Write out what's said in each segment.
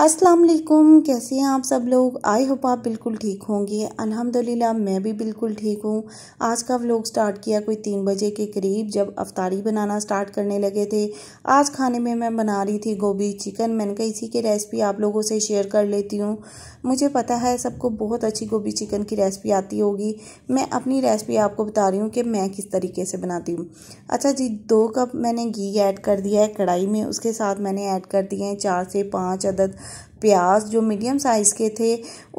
अस्सलाम वालेकुम कैसे हैं आप सब लोग आई होप आप बिल्कुल ठीक होंगे अल्हम्दुलिल्लाह मैं भी बिल्कुल ठीक हूँ आज का व्लॉग स्टार्ट किया कोई तीन बजे के करीब जब अफ्तारी बनाना स्टार्ट करने लगे थे आज खाने में मैं बना रही थी गोभी चिकन मैंने कहा इसी की रेसिपी आप लोगों से शेयर कर लेती हूँ मुझे पता है सबको बहुत अच्छी गोभी चिकन की रेसिपी आती होगी मैं अपनी रेसिपी आपको बता रही हूँ कि मैं किस तरीके से बनाती हूँ अच्छा जी दो कप मैंने घी ऐड कर दिया है कढ़ाई में उसके साथ मैंने ऐड कर दिए हैं चार से पाँच अदद प्याज जो मीडियम साइज़ के थे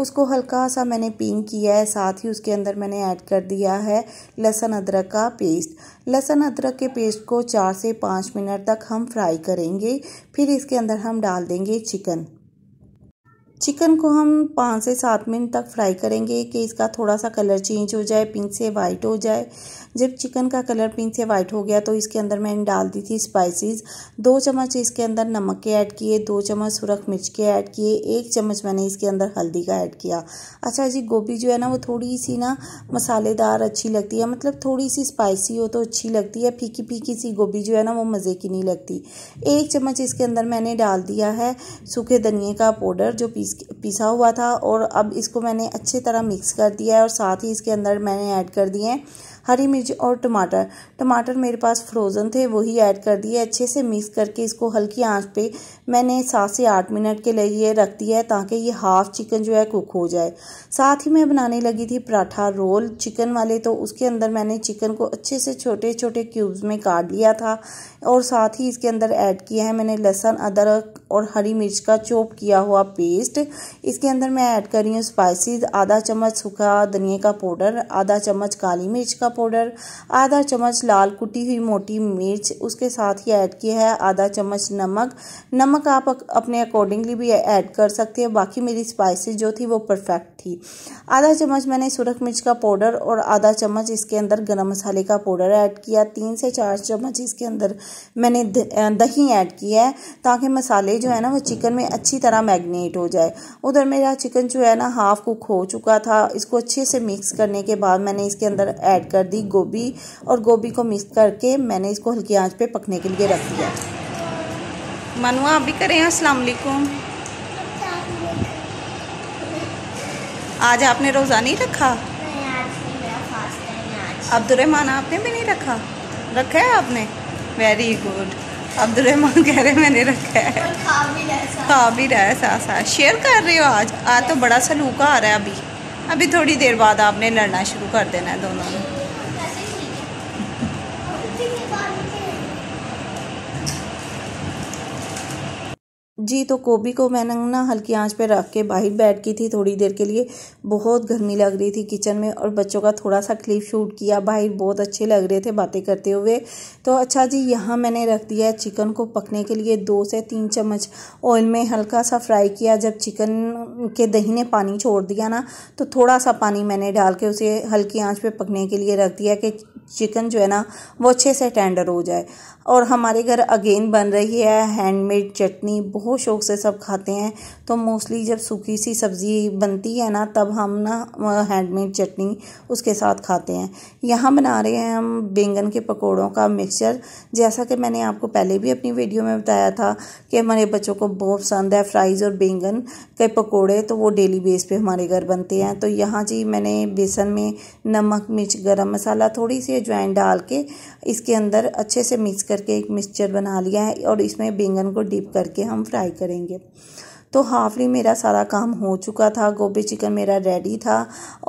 उसको हल्का सा मैंने पिंक किया है साथ ही उसके अंदर मैंने ऐड कर दिया है लहसुन अदरक का पेस्ट लहसुन अदरक के पेस्ट को चार से पाँच मिनट तक हम फ्राई करेंगे फिर इसके अंदर हम डाल देंगे चिकन चिकन को हम पाँच से सात मिनट तक फ्राई करेंगे कि इसका थोड़ा सा कलर चेंज हो जाए पिंक से वाइट हो जाए जब चिकन का कलर पिंक से वाइट हो गया तो इसके अंदर मैंने डाल दी थी स्पाइसेस दो चम्मच इसके अंदर नमक के ऐड किए दो चम्मच सुरख मिर्च के ऐड किए एक चम्मच मैंने इसके अंदर हल्दी का ऐड किया अच्छा जी गोभी जो है ना वो थोड़ी सी ना मसालेदार अच्छी लगती है मतलब थोड़ी सी स्पाइसी हो तो अच्छी लगती है फीकी फीकी सी गोभी जो है ना वो मज़े की नहीं लगती एक चम्मच इसके अंदर मैंने डाल दिया है सूखे धनिए का पाउडर जो पीस पीस पिसा हुआ था और अब इसको मैंने अच्छी तरह मिक्स कर दिया है और साथ ही इसके अंदर मैंने ऐड कर दिए हैं हरी मिर्च और टमाटर टमाटर मेरे पास फ्रोज़न थे वही ऐड कर दिए अच्छे से मिक्स करके इसको हल्की आंच पे मैंने सात से आठ मिनट के लिए ये रख दिया है ताकि ये हाफ़ चिकन जो है कुक हो जाए साथ ही मैं बनाने लगी थी पराठा रोल चिकन वाले तो उसके अंदर मैंने चिकन को अच्छे से छोटे छोटे क्यूब्स में काट लिया था और साथ ही इसके अंदर ऐड किया है मैंने लहसुन अदरक और हरी मिर्च का चोप किया हुआ पेस्ट इसके अंदर मैं ऐड कर रही हूँ स्पाइसिस आधा चम्मच सूखा धनिया का पाउडर आधा चम्मच काली मिर्च का पाउडर आधा चम्मच लाल कुटी हुई मोटी मिर्च उसके साथ ही ऐड किया है आधा चम्मच नमक नमक आप अपने अकॉर्डिंगली भी ऐड कर सकते हैं बाकी मेरी स्पाइसेस जो थी वो परफेक्ट थी आधा चम्मच मैंने सुरख मिर्च का पाउडर और आधा चम्मच इसके अंदर गर्म मसाले का पाउडर ऐड किया तीन से चार चम्मच इसके अंदर मैंने दही ऐड किया है ताकि मसाले जो है ना वो चिकन में अच्छी तरह मैगनेट हो जाए उधर मेरा चिकन जो है ना हाफ कुक हो चुका था इसको अच्छे से मिक्स करने के बाद मैंने इसके अंदर ऐड कर कर दी गोभी और गोभी को मिक्स करके मैंने इसको हल्की आंच पे पकने के लिए रख दिया मनुआ अभी भी करें असलकुम आज आपने रोज़ा नहीं रखा अब्दुलरहमान आपने भी नहीं रखा रखा है आपने वेरी गुड अब्दुलरहमान कह रहे मैंने रखा है खा भी रहा है साथ साथ शेयर कर रहे हो आज आज तो बड़ा सलूका आ रहा है अभी अभी थोड़ी देर बाद आपने लड़ना शुरू कर देना है दोनों ने जी तो गोभी को मैंने ना हल्की आंच पे रख के बाहर बैठ की थी थोड़ी देर के लिए बहुत गर्मी लग रही थी किचन में और बच्चों का थोड़ा सा क्लिप शूट किया बाहर बहुत अच्छे लग रहे थे बातें करते हुए तो अच्छा जी यहाँ मैंने रख दिया चिकन को पकने के लिए दो से तीन चम्मच ऑयल में हल्का सा फ्राई किया जब चिकन के दही ने पानी छोड़ दिया ना तो थोड़ा सा पानी मैंने डाल के उसे हल्की आँच पर पकने के लिए रख दिया कि चिकन जो है ना वो अच्छे से टेंडर हो जाए और हमारे घर अगेन बन रही है हैंडमेड चटनी बहुत शौक से सब खाते हैं तो मोस्टली जब सूखी सी सब्ज़ी बनती है ना तब हम ना हैंडमेड चटनी उसके साथ खाते हैं यहाँ बना रहे हैं हम बैंगन के पकौड़ों का मिक्सचर जैसा कि मैंने आपको पहले भी अपनी वीडियो में बताया था कि हमारे बच्चों को बहुत पसंद है फ्राइज़ और बैंगन के पकौड़े तो वो डेली बेस पर हमारे घर बनते हैं तो यहाँ जी मैंने बेसन में नमक मिर्च गर्म मसाला थोड़ी सी अजवाइन डाल के इसके अंदर अच्छे से मिक्स करके एक मिक्सचर बना लिया है और इसमें बैंगन को डिप करके हम फ्राई करेंगे तो हाफली मेरा सारा काम हो चुका था गोभी चिकन मेरा रेडी था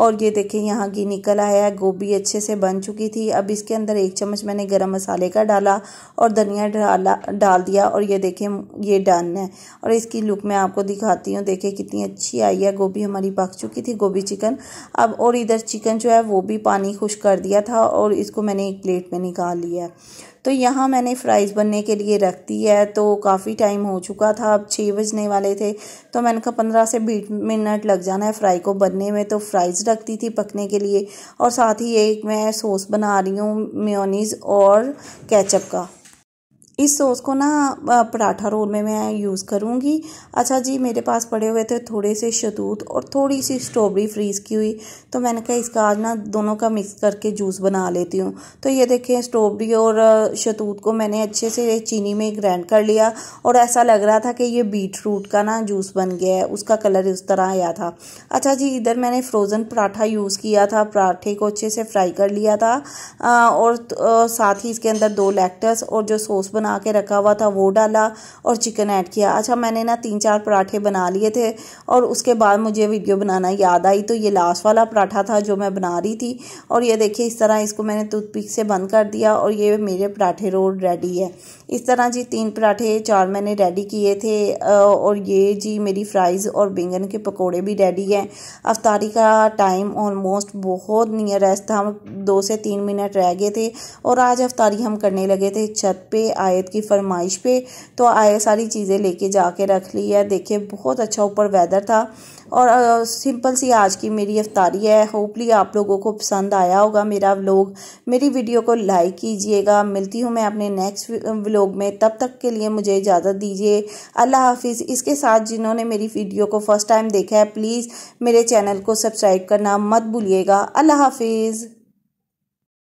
और ये देखें यहाँ घी निकल आया है गोभी अच्छे से बन चुकी थी अब इसके अंदर एक चम्मच मैंने गरम मसाले का डाला और धनिया डाला डाल दिया और ये देखें ये डन है और इसकी लुक मैं आपको दिखाती हूँ देखें कितनी अच्छी आई है गोभी हमारी पक चुकी थी गोभी चिकन अब और इधर चिकन जो है वो भी पानी खुश कर दिया था और इसको मैंने एक प्लेट में निकाल लिया है तो यहाँ मैंने फ्राइज़ बनने के लिए रख दी है तो काफ़ी टाइम हो चुका था अब छः बजने वाले थे तो मैंने कहा पंद्रह से बीस मिनट लग जाना है फ्राई को बनने में तो फ्राइज़ रखती थी पकने के लिए और साथ ही एक मैं सॉस बना रही हूँ मेयोनीज़ और कैचअप का इस सॉस को ना पराठा रोल में मैं यूज़ करूँगी अच्छा जी मेरे पास पड़े हुए थे थोड़े से शतूत और थोड़ी सी स्ट्रॉबेरी फ्रीज़ की हुई तो मैंने कहा इसका आज ना दोनों का मिक्स करके जूस बना लेती हूँ तो ये देखें स्ट्रॉबेरी और शतूत को मैंने अच्छे से चीनी में ग्राइंड कर लिया और ऐसा लग रहा था कि ये बीट रूट का ना जूस बन गया है उसका कलर इस तरह आया था अच्छा जी इधर मैंने फ्रोज़न पराठा यूज़ किया था पराठे को अच्छे से फ्राई कर लिया था और साथ ही इसके अंदर दो लैक्टस और जो सॉस बना बना के रखा हुआ था वो डाला और चिकन ऐड किया अच्छा मैंने ना तीन चार पराठे बना लिए थे और उसके बाद मुझे वीडियो बनाना याद आई तो ये लास्ट वाला पराठा था जो मैं बना रही थी और ये देखिए इस तरह इसको मैंने टूथपिक से बंद कर दिया और ये मेरे पराठे रोल रेडी है इस तरह जी तीन पराठे चार मैंने रेडी किए थे और ये जी मेरी फ्राइज़ और बैंगन के पकौड़े भी रेडी हैं अफतारी का टाइम ऑलमोस्ट बहुत नियर रेस्ट था हम दो से तीन मिनट रह गए थे और आज अफतारी हम करने लगे थे छत पे आए जावेद की फरमाइश पे तो आए सारी चीज़ें लेके जाके रख ली है देखे बहुत अच्छा ऊपर वेदर था और सिंपल सी आज की मेरी अफ्तारी है होपली आप लोगों को पसंद आया होगा मेरा व्लॉग मेरी वीडियो को लाइक कीजिएगा मिलती हूँ मैं अपने नेक्स्ट व्लॉग में तब तक के लिए मुझे इजाज़त दीजिए अल्लाह हाफिज़ इसके साथ जिन्होंने मेरी वीडियो को फ़र्स्ट टाइम देखा है प्लीज़ मेरे चैनल को सब्सक्राइब करना मत भूलिएगा अल्लाह हाफिज़